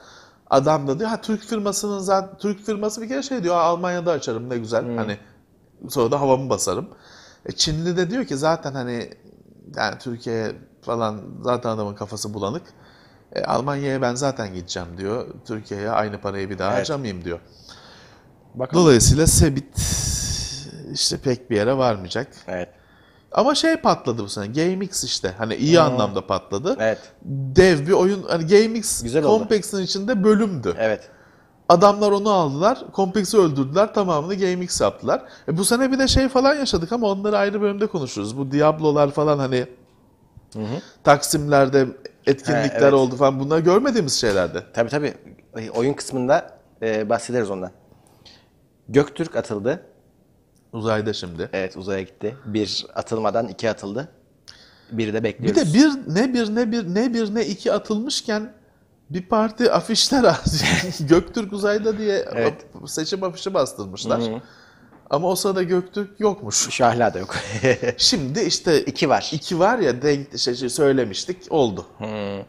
adam da diyor ha Türk firmasının zaten Türk firması bir kere şey diyor Almanya'da açarım ne güzel hmm. hani sonra da havamı basarım. E, Çinli de diyor ki zaten hani yani Türkiye falan zaten adamın kafası bulanık. E, Almanya'ya ben zaten gideceğim diyor. Türkiye'ye aynı parayı bir daha evet. harcamayayım diyor. Bakalım. Dolayısıyla Sebit işte pek bir yere varmayacak. Evet. Ama şey patladı bu sene. GameX işte. Hani iyi hmm. anlamda patladı. Evet. Dev bir oyun. Hani GameX Güzel içinde bölümdü. Evet. Adamlar onu aldılar. Complex'i öldürdüler. Tamamını GameX yaptılar. E bu sene bir de şey falan yaşadık ama onları ayrı bölümde konuşuruz. Bu Diablo'lar falan hani hı hı. Taksimlerde etkinlikler He, evet. oldu falan. Bunlar görmediğimiz şeylerde. Tabii tabii. Oyun kısmında e, bahsederiz ondan. Göktürk atıldı. Uzayda şimdi. Evet uzaya gitti. Bir atılmadan iki atıldı. Biri de bekliyoruz. Bir de bir ne bir ne bir ne bir ne iki atılmışken bir parti afişler az. *laughs* Göktürk uzayda diye evet. seçim afişi bastırmışlar. Hı-hı. Ama o sırada Göktürk yokmuş. Şu hala da yok. *laughs* şimdi işte iki var. İki var ya denk şey, şey söylemiştik oldu. Hı.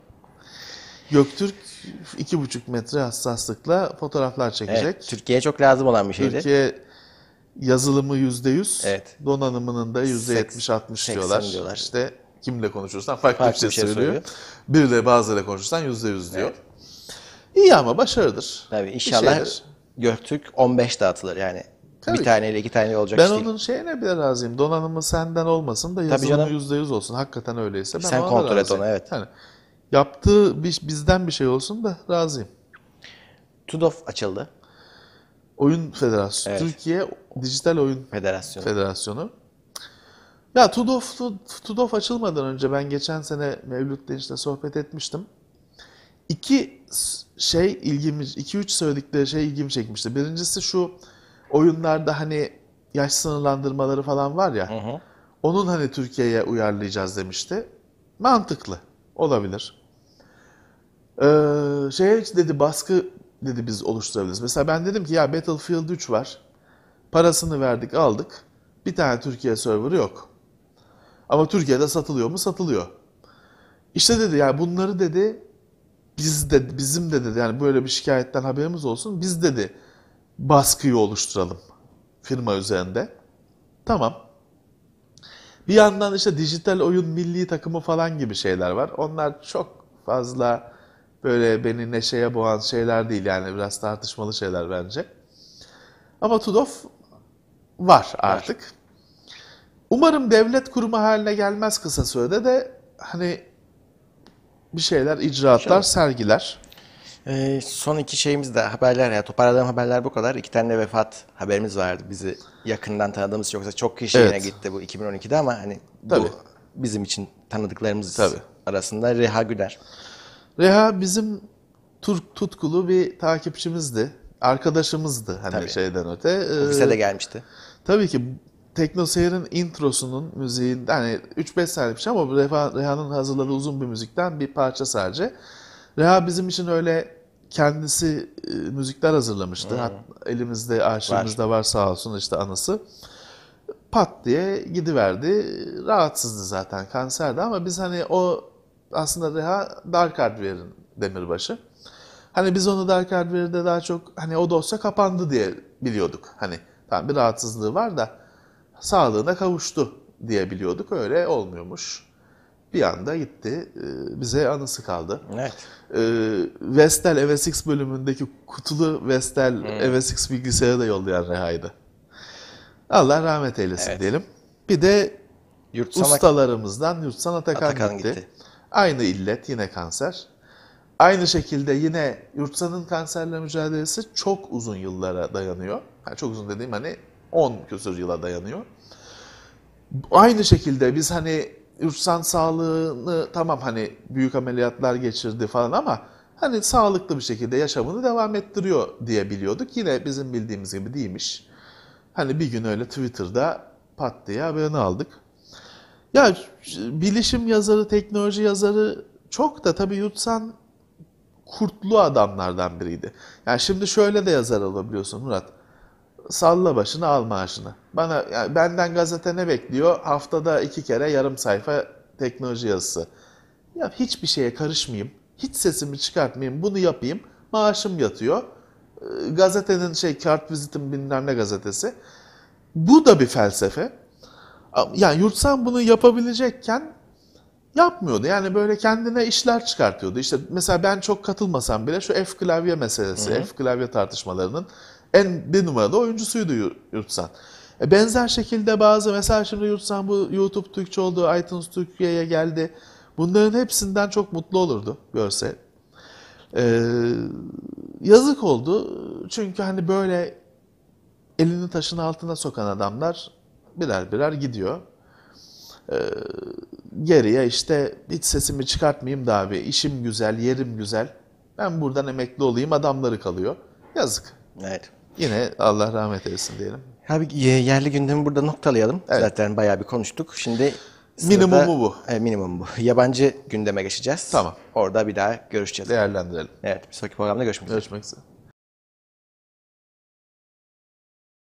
Göktürk iki buçuk metre hassaslıkla fotoğraflar çekecek. Evet, Türkiye'ye çok lazım olan bir şeydi. Türkiye yazılımı %100, evet. donanımının da %70-60 diyorlar. diyorlar. İşte kimle konuşursan farklı, farklı şey bir şey, söylüyor. söylüyor. de bazıları konuşursan yüzde yüz diyor. Evet. İyi ama başarıdır. Tabii inşallah Göktürk 15 dağıtılır yani. Tabii. Bir taneyle iki tane olacak ben iş Ben onun şeyine bile razıyım. Donanımı senden olmasın da yazılımı yüzde yüz olsun. Hakikaten öyleyse ben Sen ona kontrol et onu evet. Yani Yaptığı bir, bizden bir şey olsun da razıyım. TUDOF açıldı. Oyun Federasyonu. Evet. Türkiye Dijital Oyun Federasyonu. Federasyonu. Ya TUDOF, TUDOF açılmadan önce ben geçen sene Mevlüt Deniz'le sohbet etmiştim. İki şey ilgimi, iki üç söyledikleri şey ilgimi çekmişti. Birincisi şu oyunlarda hani yaş sınırlandırmaları falan var ya. Hı hı. Onun hani Türkiye'ye uyarlayacağız demişti. Mantıklı. Olabilir. Ee, şeye dedi baskı dedi biz oluşturabiliriz. Mesela ben dedim ki ya Battlefield 3 var. Parasını verdik aldık. Bir tane Türkiye serverı yok. Ama Türkiye'de satılıyor mu? Satılıyor. İşte dedi yani bunları dedi biz de bizim de dedi yani böyle bir şikayetten haberimiz olsun. Biz dedi baskıyı oluşturalım firma üzerinde. Tamam. Bir yandan işte dijital oyun milli takımı falan gibi şeyler var. Onlar çok fazla böyle beni neşeye boğan şeyler değil yani biraz tartışmalı şeyler bence. Ama Tudov var artık. Var. Umarım devlet kurumu haline gelmez kısa sürede de hani bir şeyler icraatlar İnşallah. sergiler. Ee, son iki şeyimiz de haberler ya toparladığım haberler bu kadar. İki tane de vefat haberimiz vardı. Bizi yakından tanıdığımız yoksa çok kişi evet. yine gitti bu 2012'de ama hani Tabii. bu bizim için tanıdıklarımız Tabii. arasında Reha Güler. Reha bizim Türk tutkulu bir takipçimizdi. Arkadaşımızdı hani tabii. şeyden öte. Ofise de gelmişti. Ee, tabii ki Tekno Seyir'in introsunun müziğin hani 3-5 saniye ama Reha, Reha'nın hazırladığı uzun bir müzikten bir parça sadece. Reha bizim için öyle kendisi e, müzikler hazırlamıştı. Hmm. Hat, elimizde arşivimizde var. var sağ olsun işte anası. Pat diye gidiverdi. Rahatsızdı zaten kanserdi ama biz hani o aslında daha Dark Hardware'ın demirbaşı. Hani biz onu Dark Hardware'de daha çok hani o dosya kapandı diye biliyorduk. Hani tamam bir rahatsızlığı var da sağlığına kavuştu diye biliyorduk. Öyle olmuyormuş. Bir anda gitti. E, bize anısı kaldı. Evet. E, Vestel EVSX bölümündeki kutulu Vestel hmm. EVSX bilgisayarı da yollayan Reha'ydı. Allah rahmet eylesin evet. diyelim. Bir de Yurt Ustalarımızdan Yurtsan Atakan, Atakan gitti. gitti. Aynı illet yine kanser. Aynı şekilde yine yurtsanın kanserle mücadelesi çok uzun yıllara dayanıyor. Yani çok uzun dediğim hani 10 küsur yıla dayanıyor. Aynı şekilde biz hani yurtsan sağlığını tamam hani büyük ameliyatlar geçirdi falan ama hani sağlıklı bir şekilde yaşamını devam ettiriyor diye biliyorduk. Yine bizim bildiğimiz gibi değilmiş. Hani bir gün öyle Twitter'da pat diye haberini aldık. Ya bilişim yazarı, teknoloji yazarı çok da tabii Yutsan kurtlu adamlardan biriydi. Yani şimdi şöyle de yazar olabiliyorsun Murat. Salla başını al maaşını. Bana yani benden gazete ne bekliyor? Haftada iki kere yarım sayfa teknoloji yazısı. Ya hiçbir şeye karışmayayım. Hiç sesimi çıkartmayayım. Bunu yapayım. Maaşım yatıyor. Ee, gazetenin şey kart vizitim bilmem ne gazetesi. Bu da bir felsefe. Yani Yurtsan bunu yapabilecekken yapmıyordu. Yani böyle kendine işler çıkartıyordu. İşte mesela ben çok katılmasam bile şu F klavye meselesi, hı hı. F klavye tartışmalarının en bir numaralı oyuncusuydu Yurtsan. E benzer şekilde bazı mesela şimdi Yurtsan bu YouTube Türkçe oldu, iTunes Türkiye'ye geldi. Bunların hepsinden çok mutlu olurdu görse. Ee, yazık oldu çünkü hani böyle elini taşın altına sokan adamlar birer birer gidiyor. Ee, geriye işte hiç sesimi çıkartmayayım da abi işim güzel, yerim güzel. Ben buradan emekli olayım adamları kalıyor. Yazık. Evet. Yine Allah rahmet eylesin diyelim. Abi yerli gündemi burada noktalayalım. Evet. Zaten bayağı bir konuştuk. Şimdi minimumu bu. E, minimum bu. Yabancı gündeme geçeceğiz. Tamam. Orada bir daha görüşeceğiz. Değerlendirelim. Evet. Bir sonraki programda görüşmek üzere. Görüşmek üzere.